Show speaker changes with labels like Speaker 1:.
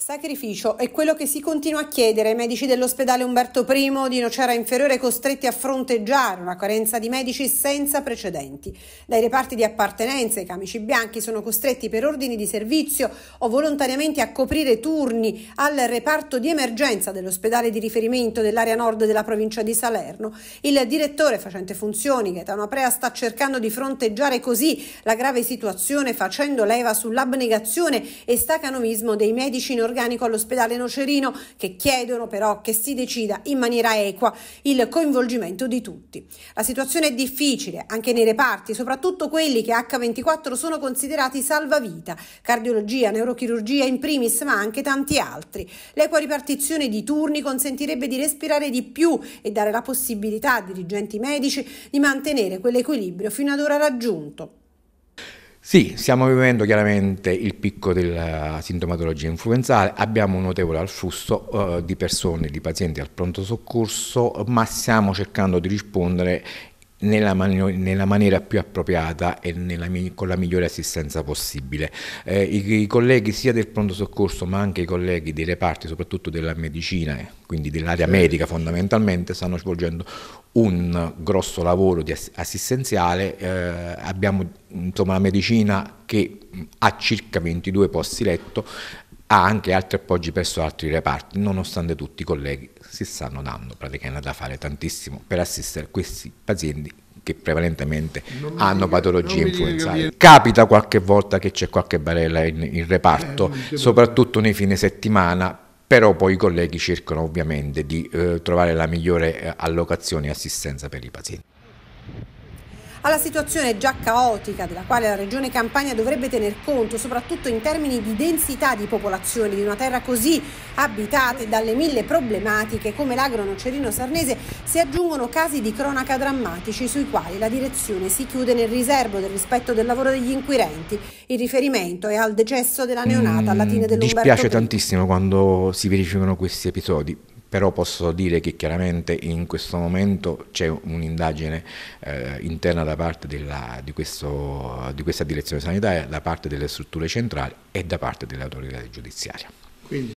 Speaker 1: Sacrificio è quello che si continua a chiedere ai medici dell'ospedale Umberto I di Nocera Inferiore costretti a fronteggiare una carenza di medici senza precedenti. Dai reparti di appartenenza i camici bianchi sono costretti per ordini di servizio o volontariamente a coprire turni al reparto di emergenza dell'ospedale di riferimento dell'area nord della provincia di Salerno. Il direttore facente funzioni Gaetano Aprea sta cercando di fronteggiare così la grave situazione facendo leva sull'abnegazione e stacanovismo dei medici nord organico all'ospedale Nocerino, che chiedono però che si decida in maniera equa il coinvolgimento di tutti. La situazione è difficile anche nei reparti, soprattutto quelli che H24 sono considerati salvavita, cardiologia, neurochirurgia in primis, ma anche tanti altri. L'equa ripartizione di turni consentirebbe di respirare di più e dare la possibilità a dirigenti medici di mantenere quell'equilibrio fino ad ora raggiunto.
Speaker 2: Sì, stiamo vivendo chiaramente il picco della sintomatologia influenzale, abbiamo un notevole afflusso eh, di persone, di pazienti al pronto soccorso, ma stiamo cercando di rispondere nella, man- nella, maniera più appropriata e mi- con la migliore assistenza possibile. Eh, i-, i, colleghi sia del pronto soccorso ma anche i colleghi dei reparti, soprattutto della medicina, eh, quindi dell'area certo. medica fondamentalmente, stanno svolgendo un grosso lavoro ass- assistenziale. Eh, abbiamo insomma, la medicina che ha circa 22 posti letto ha anche altri appoggi presso altri reparti, nonostante tutti i colleghi si stanno dando praticamente da fare tantissimo per assistere questi pazienti che prevalentemente hanno dico, patologie influenzali. Capita qualche volta che c'è qualche barella in, in reparto, eh, soprattutto nei fine settimana, però poi i colleghi cercano ovviamente di eh, trovare la migliore eh, allocazione e assistenza per i pazienti
Speaker 1: alla situazione già caotica della quale la regione Campania dovrebbe tener conto, soprattutto in termini di densità di popolazione di una terra così abitata e dalle mille problematiche come l'agro nocerino sarnese, si aggiungono casi di cronaca drammatici sui quali la direzione si chiude nel riservo del rispetto del lavoro degli inquirenti. Il riferimento è al decesso della neonata mm, alla fine mm, dell'Umberto. Mi dispiace
Speaker 2: tantissimo quando si verificano questi episodi però posso dire che chiaramente in questo momento c'è un'indagine eh, interna da parte della, di, questo, di, questa direzione sanitaria, da parte delle strutture centrali e da parte dell'autorità giudiziaria. Quindi